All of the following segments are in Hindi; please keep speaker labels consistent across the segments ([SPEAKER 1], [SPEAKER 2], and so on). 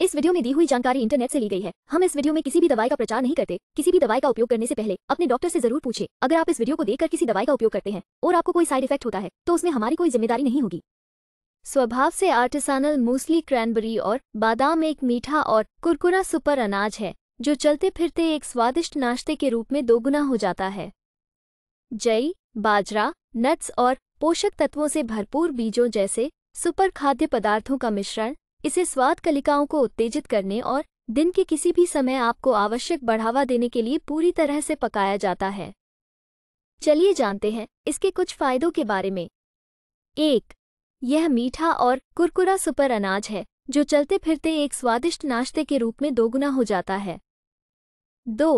[SPEAKER 1] इस वीडियो में दी हुई जानकारी इंटरनेट से ली गई है हम इस वीडियो में किसी भी दवाई का प्रचार नहीं करते किसी भी दवाई का उपयोग करने से पहले अपने डॉक्टर से जरूर पूछे अगर आप इस वीडियो को देखकर किसी दवाई का उपयोग करते हैं और आपको कोई साइड इफेक्ट होता है तो उसमें हमारी कोई जिम्मेदारी नहीं होगी स्वभाव से आर्टिसानल मूसली क्रैनबेरी और बादाम एक मीठा और कुरकुरा सुपर अनाज है जो चलते फिरते एक स्वादिष्ट नाश्ते के रूप में दोगुना हो जाता है जई बाजरा नट्स और पोषक तत्वों से भरपूर बीजों जैसे सुपर खाद्य पदार्थों का मिश्रण इसे स्वाद कलिकाओं को उत्तेजित करने और दिन के किसी भी समय आपको आवश्यक बढ़ावा देने के लिए पूरी तरह से पकाया जाता है चलिए जानते हैं इसके कुछ फायदों के बारे में एक यह मीठा और कुरकुरा सुपर अनाज है जो चलते फिरते एक स्वादिष्ट नाश्ते के रूप में दोगुना हो जाता है दो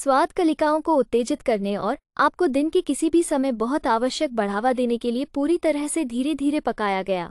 [SPEAKER 1] स्वाद कलिकाओं को उत्तेजित करने और आपको दिन के किसी भी समय बहुत आवश्यक बढ़ावा देने के लिए पूरी तरह से धीरे धीरे पकाया गया